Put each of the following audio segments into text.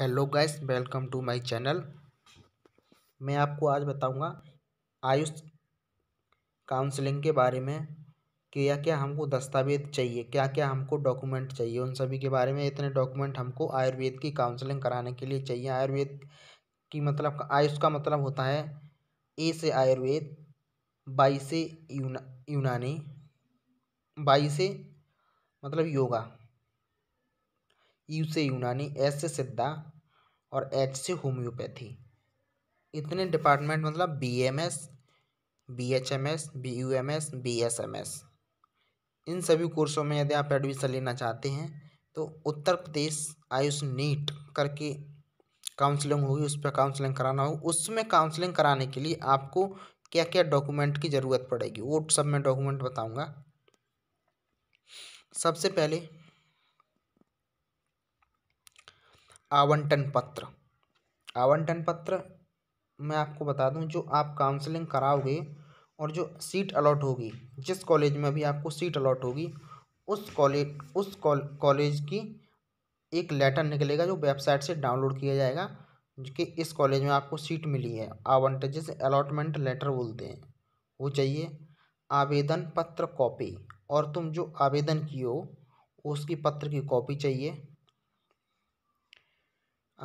Hello guys welcome to my channel मैं आपको आज बताऊंगा आयुष काउंसलिंग के बारे में कि क्या क्या हमको दस्तावेज चाहिए क्या क्या हमको डॉक्यूमेंट चाहिए उन सभी के बारे में इतने डॉक्यूमेंट हमको आयुर्वेद की काउंसलिंग कराने के लिए चाहिए आयुर्वेद की मतलब आयुष का मतलब होता है ए से आयुर्वेद बाई से यूना यूनानी बाई से मतलब योगा यू से यूनानी एस से सिद्धा और एच से होम्योपैथी इतने डिपार्टमेंट मतलब B M S B H M S B U M S B S M S इन सभी कोर्सों में यदि आप एडमिशन लेना चाहते हैं तो उत्तर प्रदेश आयुष नीट करके काउंसलिंग होगी उस पर काउंसलिंग कराना होगा उसमें काउंसलिंग कराने के लिए आपको क्या क्या डॉक्यूमेंट की ज़रूरत पड़ेगी वो सब मैं डॉक्यूमेंट बताऊंगा सबसे पहले आवंटन पत्र आवंटन पत्र मैं आपको बता दूं जो आप काउंसलिंग कराओगे और जो सीट अलॉट होगी जिस कॉलेज में भी आपको सीट अलॉट होगी उस कॉलेज उस कॉलेज की एक लेटर निकलेगा जो वेबसाइट से डाउनलोड किया जाएगा कि इस कॉलेज में आपको सीट मिली है आवंटन जैसे अलॉटमेंट लेटर बोलते हैं वो चाहिए आवेदन पत्र कॉपी और तुम जो आवेदन किए हो उसकी पत्र की कॉपी चाहिए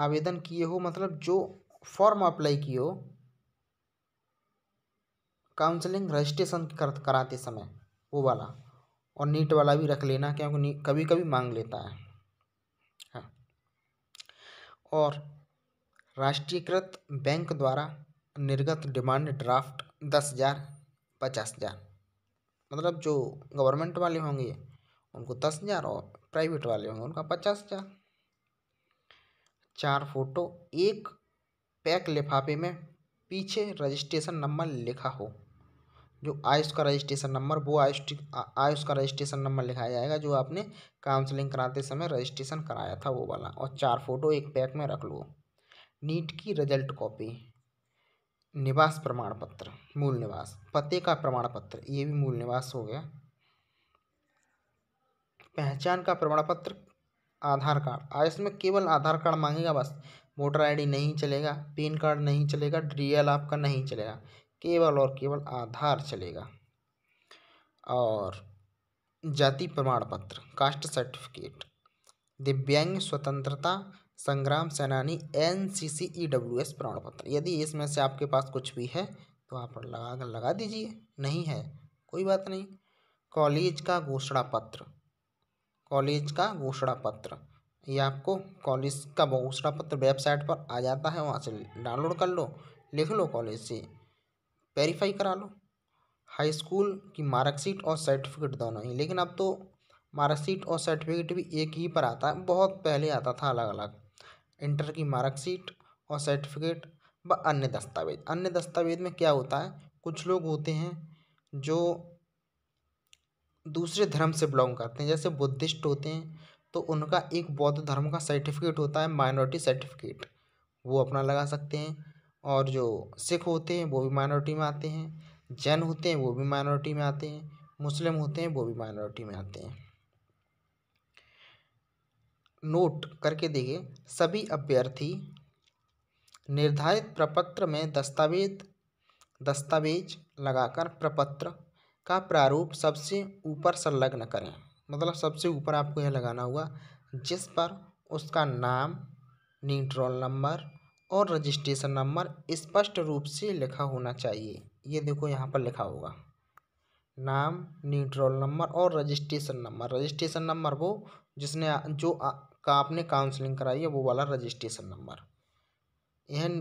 आवेदन किए हो मतलब जो फॉर्म अप्लाई किए हो काउंसलिंग रजिस्ट्रेशन कर, कराते समय वो वाला और नीट वाला भी रख लेना क्योंकि कभी कभी मांग लेता है हाँ। और राष्ट्रीयकृत बैंक द्वारा निर्गत डिमांड ड्राफ्ट दस हज़ार पचास हज़ार मतलब जो गवर्नमेंट वाले होंगे उनको दस हज़ार और प्राइवेट वाले होंगे उनका पचास हज़ार चार फोटो एक पैक लिफाफे में पीछे रजिस्ट्रेशन नंबर लिखा हो जो आयुष का रजिस्ट्रेशन नंबर वो आयुष आयुष का रजिस्ट्रेशन नंबर लिखाया जाएगा जो आपने काउंसलिंग कराते समय रजिस्ट्रेशन कराया था वो वाला और चार फोटो एक पैक में रख लो नीट की रिजल्ट कॉपी निवास प्रमाण पत्र मूल निवास पते का प्रमाण पत्र ये भी मूल निवास हो गया पहचान का प्रमाण पत्र आधार कार्ड आ इसमें केवल आधार कार्ड मांगेगा बस वोटर आईडी नहीं चलेगा पेन कार्ड नहीं चलेगा रियल आपका नहीं चलेगा केवल और केवल आधार चलेगा और जाति प्रमाण पत्र कास्ट सर्टिफिकेट दिव्यांग स्वतंत्रता संग्राम सेनानी N C C E W S प्रमाण पत्र यदि इसमें से आपके पास कुछ भी है तो आप लगा लगा दीजिए नहीं है कोई बात नहीं कॉलेज का घोषणा पत्र कॉलेज का घोषणा पत्र ये आपको कॉलेज का घोषणा पत्र वेबसाइट पर आ जाता है वहाँ से डाउनलोड कर लो लिख लो कॉलेज से वेरीफाई करा लो हाई स्कूल की मार्कशीट और सर्टिफिकेट दोनों ही लेकिन अब तो मार्कशीट और सर्टिफिकेट भी एक ही पर आता है बहुत पहले आता था अलग अलग इंटर की मार्कशीट और सर्टिफिकेट व अन्य दस्तावेज अन्य दस्तावेज में क्या होता है कुछ लोग होते हैं जो दूसरे धर्म से बिलोंग करते हैं जैसे बुद्धिस्ट होते हैं तो उनका एक बौद्ध धर्म का सर्टिफिकेट होता है माइनॉरिटी सर्टिफिकेट वो अपना लगा सकते हैं और जो सिख होते हैं वो भी माइनॉरिटी में आते हैं जैन होते हैं वो भी माइनॉरिटी में आते हैं मुस्लिम होते हैं वो भी माइनॉरिटी में आते हैं नोट करके देखिए सभी अभ्यर्थी निर्धारित प्रपत्र में दस्तावेज दस्तावेज लगाकर प्रपत्र का प्रारूप सबसे ऊपर संलग्न करें मतलब सबसे ऊपर आपको यह लगाना होगा जिस पर उसका नाम न्यूट्रॉल नंबर और रजिस्ट्रेशन नंबर स्पष्ट रूप से लिखा होना चाहिए ये देखो यहाँ पर लिखा होगा नाम न्यूट्रॉल नंबर और रजिस्ट्रेशन नंबर रजिस्ट्रेशन नंबर वो जिसने जो का आपने काउंसलिंग कराई है वो वाला registration number N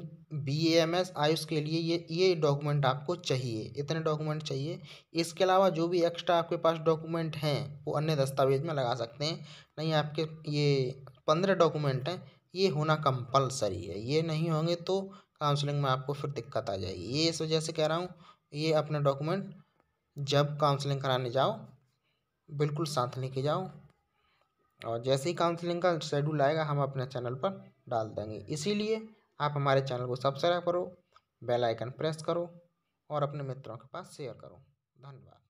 B M S AYUSH के लिए ये ये डॉक्यूमेंट आपको चाहिए इतने डॉक्यूमेंट चाहिए इसके अलावा जो भी एक्स्ट्रा आपके पास डॉक्यूमेंट हैं वो अन्य दस्तावेज में लगा सकते हैं नहीं आपके ये पंद्रह डॉक्यूमेंट हैं ये होना कंपलसरी है ये नहीं होंगे तो काउंसलिंग में आपको फिर दिक्कत आ जाएगी ये इस वजह से कह रहा हूँ ये अपने डॉक्यूमेंट जब काउंसलिंग कराने जाओ बिल्कुल साथ लेके जाओ और जैसे ही काउंसलिंग का शेड्यूल आएगा हम अपने चैनल पर डाल देंगे इसीलिए आप हमारे चैनल को सब्सक्राइब करो बेल आइकन प्रेस करो और अपने मित्रों के पास शेयर करो धन्यवाद